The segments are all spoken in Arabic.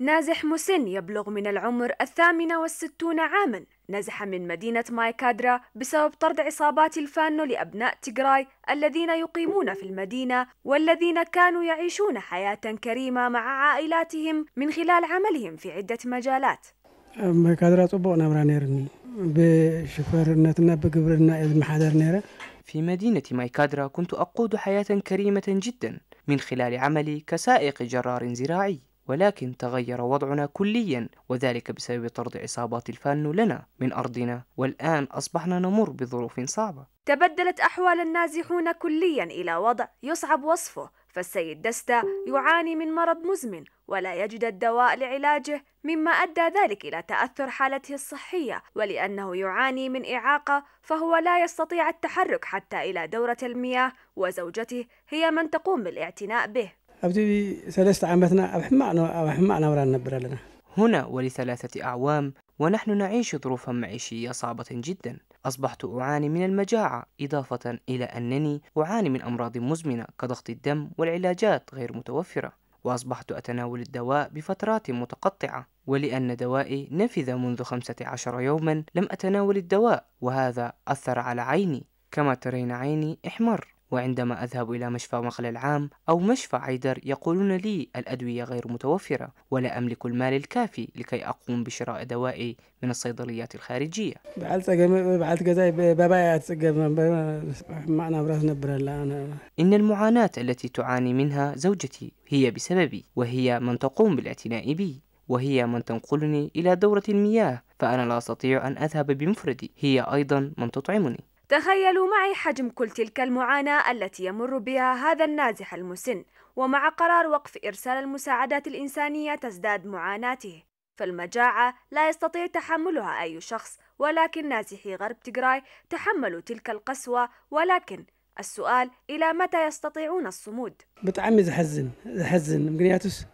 نازح مسن يبلغ من العمر الثامنة والستون عاما نزح من مدينة مايكادرا بسبب طرد عصابات الفانو لأبناء تيغراي الذين يقيمون في المدينة والذين كانوا يعيشون حياة كريمة مع عائلاتهم من خلال عملهم في عدة مجالات مايكادرا طبق نمرة نيرني بقبرنا إذ محادر في مدينة مايكادرا كنت أقود حياة كريمة جدا من خلال عملي كسائق جرار زراعي ولكن تغير وضعنا كليا وذلك بسبب طرد عصابات الفانو لنا من أرضنا والآن أصبحنا نمر بظروف صعبة تبدلت أحوال النازحون كليا إلى وضع يصعب وصفه فالسيد دستا يعاني من مرض مزمن ولا يجد الدواء لعلاجه مما أدى ذلك إلى تأثر حالته الصحية ولأنه يعاني من إعاقة فهو لا يستطيع التحرك حتى إلى دورة المياه وزوجته هي من تقوم بالاعتناء به هنا ولثلاثة أعوام ونحن نعيش ظروفا معيشية صعبة جدا أصبحت أعاني من المجاعة إضافة إلى أنني أعاني من أمراض مزمنة كضغط الدم والعلاجات غير متوفرة وأصبحت أتناول الدواء بفترات متقطعة ولأن دوائي نفذ منذ 15 يوما لم أتناول الدواء وهذا أثر على عيني كما ترين عيني احمر وعندما أذهب إلى مشفى مخلى العام أو مشفى عيدر يقولون لي الأدوية غير متوفرة ولا أملك المال الكافي لكي أقوم بشراء دوائي من الصيدليات الخارجية إن المعاناة التي تعاني منها زوجتي هي بسببي وهي من تقوم بالاعتناء بي وهي من تنقلني إلى دورة المياه فأنا لا أستطيع أن أذهب بمفردي هي أيضا من تطعمني تخيلوا معي حجم كل تلك المعاناة التي يمر بها هذا النازح المسن ومع قرار وقف إرسال المساعدات الإنسانية تزداد معاناته فالمجاعة لا يستطيع تحملها أي شخص ولكن نازحي غرب تجراي تحملوا تلك القسوة ولكن السؤال إلى متى يستطيعون الصمود؟ بتعمي زحزن زحزن مقنياتوس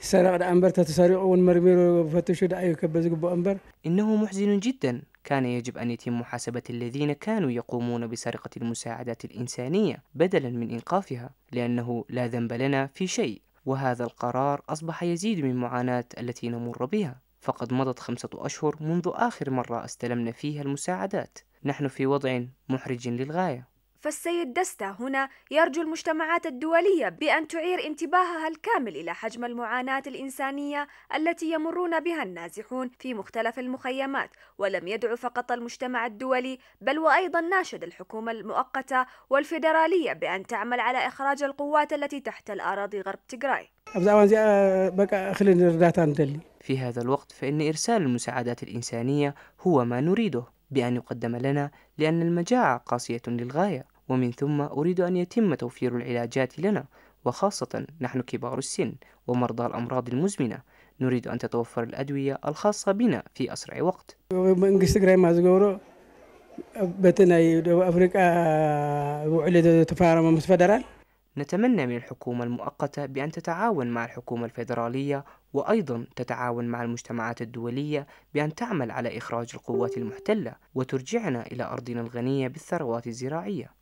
سرع الأنبر تسارع أول مرمير أي كبز أنبر إنه محزن جدا كان يجب أن يتم محاسبة الذين كانوا يقومون بسرقة المساعدات الإنسانية بدلا من إنقاذها لأنه لا ذنب لنا في شيء وهذا القرار أصبح يزيد من المعاناة التي نمر بها فقد مضت خمسة أشهر منذ آخر مرة استلمنا فيها المساعدات نحن في وضع محرج للغاية فالسيد دستا هنا يرجو المجتمعات الدولية بأن تعير انتباهها الكامل إلى حجم المعاناة الإنسانية التي يمرون بها النازحون في مختلف المخيمات ولم يدعو فقط المجتمع الدولي بل وأيضا ناشد الحكومة المؤقتة والفيدرالية بأن تعمل على إخراج القوات التي تحت الأراضي غرب تيغراي آه، في هذا الوقت فإن إرسال المساعدات الإنسانية هو ما نريده بأن يقدم لنا لأن المجاعة قاسية للغاية ومن ثم أريد أن يتم توفير العلاجات لنا وخاصة نحن كبار السن ومرضى الأمراض المزمنة نريد أن تتوفر الأدوية الخاصة بنا في أسرع وقت نتمنى من الحكومة المؤقتة بأن تتعاون مع الحكومة الفيدرالية وأيضا تتعاون مع المجتمعات الدولية بأن تعمل على إخراج القوات المحتلة وترجعنا إلى أرضنا الغنية بالثروات الزراعية